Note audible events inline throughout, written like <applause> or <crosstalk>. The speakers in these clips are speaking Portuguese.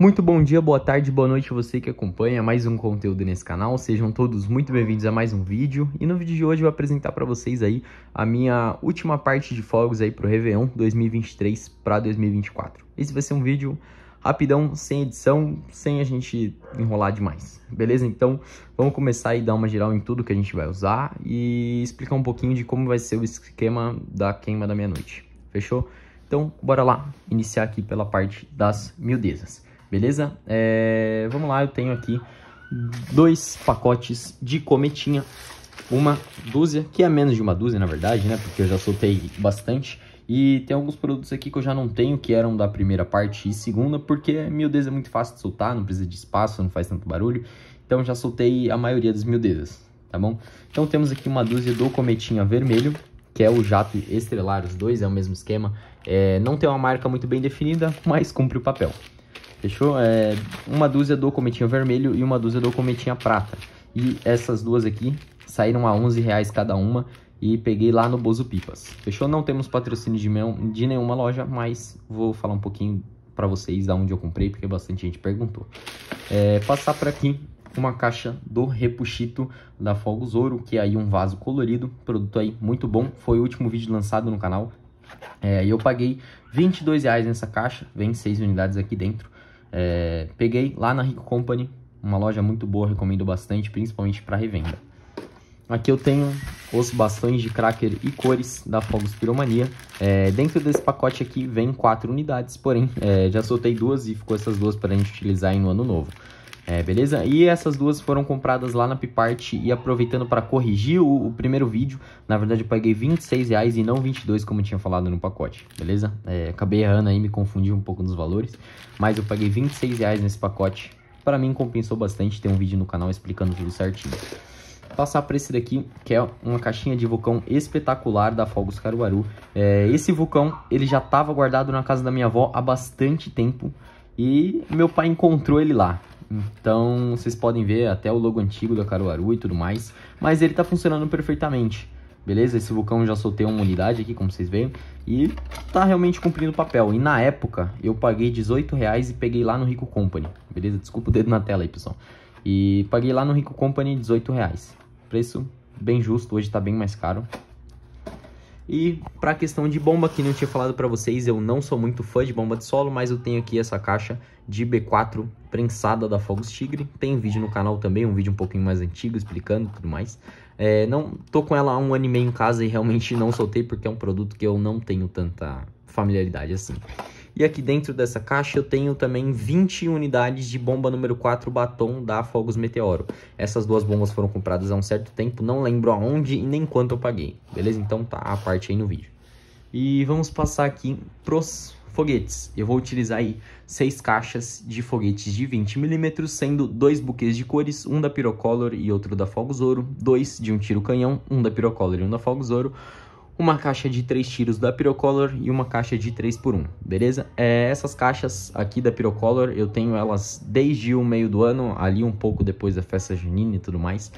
Muito bom dia, boa tarde, boa noite você que acompanha mais um conteúdo nesse canal. Sejam todos muito bem-vindos a mais um vídeo. E no vídeo de hoje eu vou apresentar para vocês aí a minha última parte de fogos aí pro Réveillon 2023 para 2024. Esse vai ser um vídeo rapidão, sem edição, sem a gente enrolar demais. Beleza? Então, vamos começar e dar uma geral em tudo que a gente vai usar e explicar um pouquinho de como vai ser o esquema da queima da meia-noite. Fechou? Então, bora lá iniciar aqui pela parte das miudezas beleza? É, vamos lá, eu tenho aqui dois pacotes de cometinha, uma dúzia, que é menos de uma dúzia, na verdade, né? Porque eu já soltei bastante. E tem alguns produtos aqui que eu já não tenho, que eram da primeira parte e segunda, porque miudez é muito fácil de soltar, não precisa de espaço, não faz tanto barulho. Então já soltei a maioria das miudezas, tá bom? Então temos aqui uma dúzia do cometinha vermelho, que é o jato estrelar, os dois é o mesmo esquema. É, não tem uma marca muito bem definida, mas cumpre o papel. Fechou? É, uma dúzia do cometinha vermelho e uma dúzia do cometinha prata. E essas duas aqui saíram a 11 reais cada uma e peguei lá no Bozo Pipas. Fechou? Não temos patrocínio de, meu, de nenhuma loja, mas vou falar um pouquinho para vocês da onde eu comprei, porque bastante gente perguntou. É, passar por aqui uma caixa do Repuxito da Fogos Ouro, que é aí um vaso colorido, produto aí muito bom, foi o último vídeo lançado no canal. É, eu paguei 22 reais nessa caixa, vem 6 unidades aqui dentro. É, peguei lá na Rico Company, uma loja muito boa, recomendo bastante, principalmente para revenda. Aqui eu tenho os bastões de cracker e cores da Fogos Piromania. É, dentro desse pacote aqui vem quatro unidades, porém é, já soltei duas e ficou essas duas para a gente utilizar no ano novo. É, beleza? E essas duas foram compradas lá na Pipart e aproveitando para corrigir o, o, primeiro vídeo, na verdade eu paguei 26 reais e não 22 como eu tinha falado no pacote, beleza? É, acabei errando aí, me confundi um pouco nos valores, mas eu paguei 26 reais nesse pacote. Para mim compensou bastante ter um vídeo no canal explicando tudo certinho. Passar para esse daqui, que é uma caixinha de vulcão espetacular da Fogos Caruaru. É, esse vulcão, ele já estava guardado na casa da minha avó há bastante tempo e meu pai encontrou ele lá. Então, vocês podem ver até o logo antigo da Caruaru e tudo mais. Mas ele está funcionando perfeitamente. Beleza? Esse vulcão já soltei uma unidade aqui, como vocês veem. E tá realmente cumprindo o papel. E na época, eu paguei 18 reais e peguei lá no Rico Company. Beleza? Desculpa o dedo na tela aí, pessoal. E paguei lá no Rico Company 18 reais. Preço bem justo, hoje tá bem mais caro. E para a questão de bomba, que não tinha falado para vocês, eu não sou muito fã de bomba de solo, mas eu tenho aqui essa caixa de B4 prensada da Fogos Tigre. Tem vídeo no canal também, um vídeo um pouquinho mais antigo explicando tudo mais. É, não tô com ela há um ano e meio em casa e realmente não soltei porque é um produto que eu não tenho tanta familiaridade assim. E aqui dentro dessa caixa eu tenho também 20 unidades de bomba número 4 batom da Fogos Meteoro. Essas duas bombas foram compradas há um certo tempo, não lembro aonde e nem quanto eu paguei. Beleza? Então tá a parte aí no vídeo. E vamos passar aqui pros foguetes. Eu vou utilizar aí seis caixas de foguetes de 20mm, sendo dois buquês de cores, um da Pirocolor e outro da Fogos Ouro, dois de um tiro canhão, um da Pirocolor e um da Fogos Ouro, uma caixa de 3 tiros da Pirocolor e uma caixa de 3x1, beleza? É, essas caixas aqui da Pirocolor, eu tenho elas desde o meio do ano, ali um pouco depois da festa junina e tudo mais.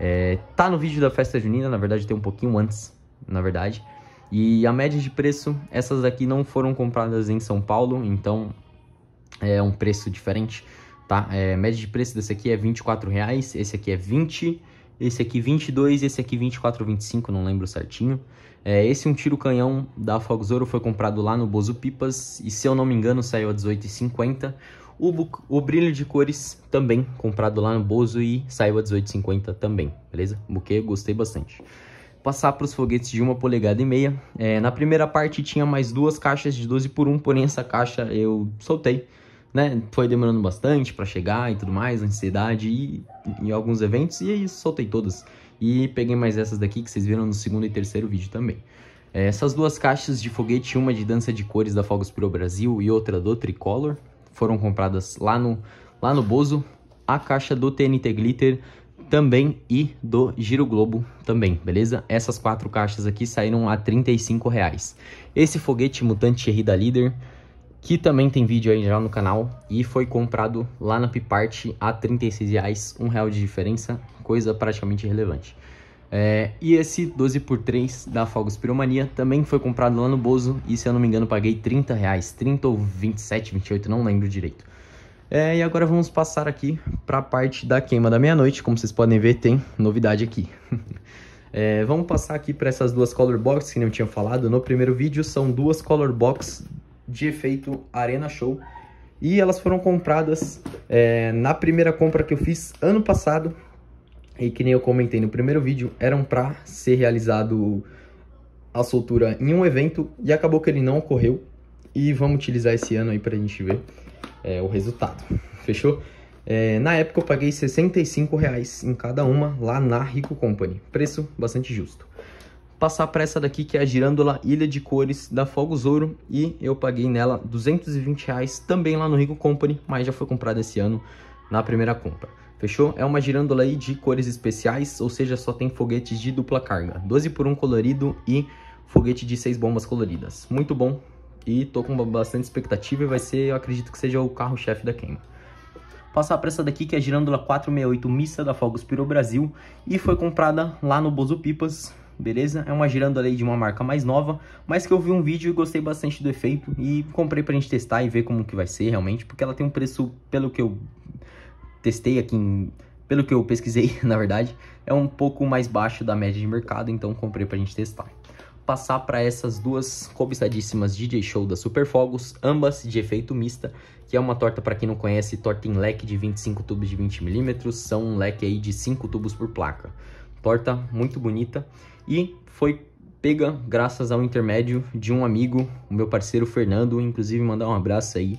É, tá no vídeo da festa junina, na verdade tem um pouquinho antes, na verdade. E a média de preço, essas aqui não foram compradas em São Paulo, então é um preço diferente, tá? É, média de preço desse aqui é R$24,00, esse aqui é R$20,00 esse aqui 22 e esse aqui 24 25, não lembro certinho. É, esse um tiro canhão da Ouro foi comprado lá no Bozo Pipas e se eu não me engano saiu a 18,50. O, o brilho de cores também comprado lá no Bozo e saiu a 18,50 também, beleza? Buquê, gostei bastante. Passar para os foguetes de uma polegada e meia. É, na primeira parte tinha mais duas caixas de 12 por 1, porém essa caixa eu soltei né, foi demorando bastante para chegar e tudo mais, ansiedade e em alguns eventos e aí é soltei todas. E peguei mais essas daqui que vocês viram no segundo e terceiro vídeo também. É, essas duas caixas de foguete, uma de dança de cores da Fogos Pro Brasil e outra do Tricolor, foram compradas lá no, lá no Bozo. A caixa do TNT Glitter também e do Giro Globo também, beleza? Essas quatro caixas aqui saíram a R$35,00. reais. Esse foguete mutante Cherry da Líder que também tem vídeo aí já no canal e foi comprado lá na Pipart a R$ reais um real de diferença, coisa praticamente irrelevante. É, e esse 12x3 da Fogos Piromania também foi comprado lá no Bozo e se eu não me engano paguei 30 reais, 30 ou 27, 28, não lembro direito. É, e agora vamos passar aqui para a parte da queima da meia-noite, como vocês podem ver tem novidade aqui. <laughs> é, vamos passar aqui para essas duas color box que eu tinha falado no primeiro vídeo, são duas color box de efeito Arena Show. E elas foram compradas é, na primeira compra que eu fiz ano passado. E que nem eu comentei no primeiro vídeo, eram para ser realizado a soltura em um evento e acabou que ele não ocorreu. E vamos utilizar esse ano aí para a gente ver é, o resultado. Fechou? É, na época eu paguei r$65 em cada uma lá na Rico Company. Preço bastante justo passar para essa daqui que é a Girândola Ilha de Cores da Fogos Ouro e eu paguei nela 220 reais também lá no Rico Company, mas já foi comprada esse ano na primeira compra. Fechou? É uma girândola aí de cores especiais, ou seja, só tem foguetes de dupla carga. 12 por 1 colorido e foguete de 6 bombas coloridas. Muito bom e tô com bastante expectativa e vai ser, eu acredito que seja o carro-chefe da queima. Passar para essa daqui que é a girândola 468 Missa da Fogos Piro Brasil e foi comprada lá no Bozo Pipas, beleza? É uma girandola aí de uma marca mais nova, mas que eu vi um vídeo e gostei bastante do efeito e comprei pra gente testar e ver como que vai ser realmente, porque ela tem um preço, pelo que eu testei aqui, em, pelo que eu pesquisei, <laughs> na verdade, é um pouco mais baixo da média de mercado, então comprei pra gente testar. Passar para essas duas cobiçadíssimas DJ Show da Superfogos, ambas de efeito mista, que é uma torta, para quem não conhece, torta em leque de 25 tubos de 20mm, são um leque aí de 5 tubos por placa torta muito bonita e foi pega graças ao intermédio de um amigo, o meu parceiro Fernando, inclusive mandar um abraço aí.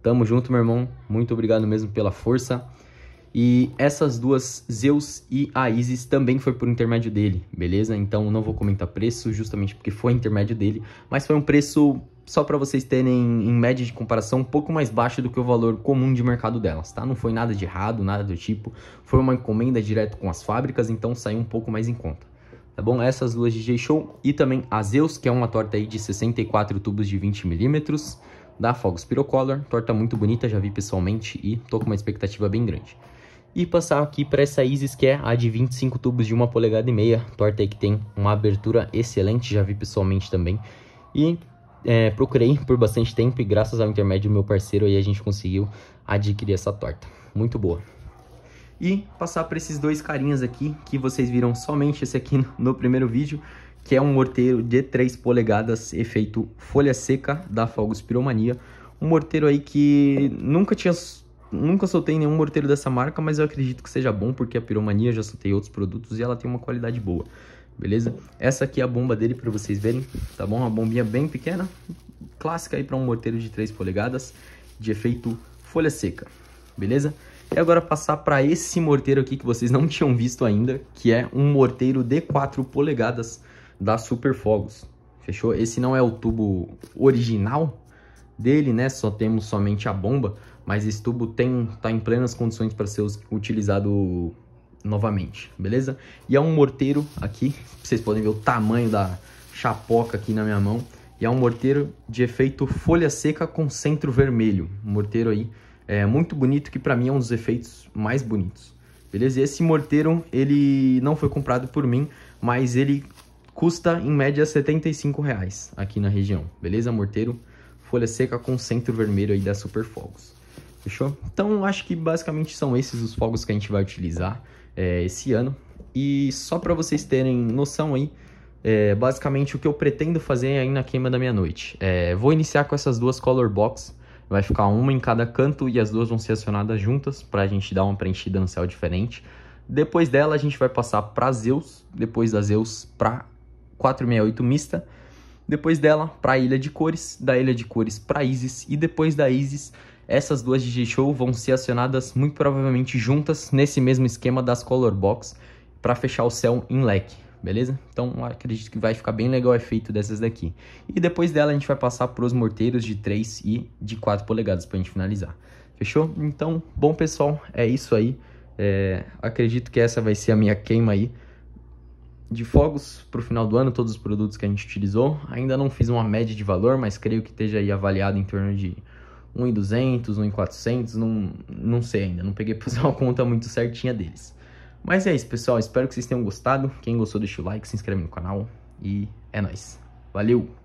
Tamo junto, meu irmão. Muito obrigado mesmo pela força. E essas duas, Zeus e a Isis, também foi por intermédio dele, beleza? Então não vou comentar preço, justamente porque foi intermédio dele, mas foi um preço só para vocês terem em média de comparação um pouco mais baixo do que o valor comum de mercado delas, tá? Não foi nada de errado, nada do tipo, foi uma encomenda direto com as fábricas, então saiu um pouco mais em conta. Tá bom? Essas duas DJ Show e também a Zeus, que é uma torta aí de 64 tubos de 20 milímetros da Fogos Pirocolor, torta muito bonita, já vi pessoalmente e tô com uma expectativa bem grande. E passar aqui para essa Isis, que é a de 25 tubos de 1 polegada e meia, torta aí que tem uma abertura excelente, já vi pessoalmente também. E é, procurei por bastante tempo e graças ao intermédio do meu parceiro aí a gente conseguiu adquirir essa torta. Muito boa. E passar para esses dois carinhas aqui, que vocês viram somente esse aqui no primeiro vídeo, que é um morteiro de 3 polegadas, efeito folha seca da Fogos Piromania. Um morteiro aí que nunca tinha nunca soltei nenhum morteiro dessa marca, mas eu acredito que seja bom porque a Piromania já soltei outros produtos e ela tem uma qualidade boa beleza? Essa aqui é a bomba dele para vocês verem, tá bom? Uma bombinha bem pequena, clássica aí para um morteiro de 3 polegadas, de efeito folha seca, beleza? E agora passar para esse morteiro aqui que vocês não <laughs> tinham visto ainda, que é um morteiro de 4 polegadas da Super Fogos. fechou? Esse não é o tubo original dele, né? Só temos somente a bomba, mas esse tubo tem, tá em plenas condições para ser utilizado novamente, beleza? E é um morteiro aqui, vocês podem ver o tamanho da chapoca aqui na minha mão. E é um morteiro de efeito folha seca com centro vermelho. Um morteiro aí é muito bonito, que para mim é um dos efeitos mais bonitos. Beleza? E esse morteiro, ele não foi comprado por mim, mas ele custa em média 75 aqui na região, beleza? Morteiro, folha seca com centro vermelho aí da Super Fogos. Fechou? Então, acho que basicamente são esses os fogos que a gente vai utilizar é, esse ano. E só para vocês terem noção aí, é, basicamente o que eu pretendo fazer aí é na queima da meia-noite. É, vou iniciar com essas duas color box, vai ficar uma em cada canto e as duas vão ser acionadas juntas para a gente dar uma preenchida no céu diferente. Depois dela a gente vai passar para Zeus, depois da Zeus para 468 mista, depois dela para Ilha de Cores, da Ilha de Cores para Isis e depois da Isis essas duas DJ Show vão ser acionadas muito provavelmente juntas nesse mesmo esquema das Color Box para fechar o céu em leque, beleza? Então acredito que vai ficar bem legal o efeito dessas daqui. E depois dela a gente vai passar para os morteiros de 3 e de 4 polegadas para a gente finalizar. Fechou? Então, bom pessoal, é isso aí. É, acredito que essa vai ser a minha queima aí de fogos para o final do ano, todos os produtos que a gente utilizou. Ainda não fiz uma média de valor, mas creio que esteja aí avaliado em torno de 1,200, 1,400, não, não sei ainda, não peguei pra fazer uma conta muito certinha deles. Mas é isso, pessoal, espero que vocês tenham gostado. Quem gostou, deixa o like, se inscreve no canal e é nóis. Valeu!